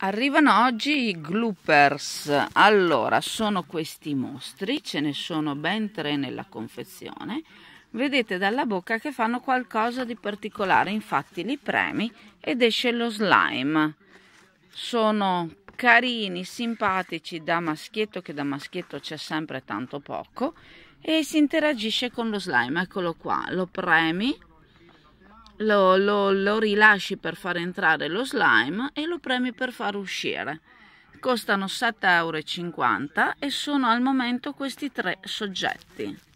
Arrivano oggi i gloopers. Allora, sono questi mostri, ce ne sono ben tre nella confezione. Vedete dalla bocca che fanno qualcosa di particolare, infatti li premi ed esce lo slime. Sono carini, simpatici da maschietto, che da maschietto c'è sempre tanto poco, e si interagisce con lo slime. Eccolo qua, lo premi lo, lo, lo rilasci per far entrare lo slime e lo premi per far uscire. Costano 7,50 euro e sono al momento questi tre soggetti.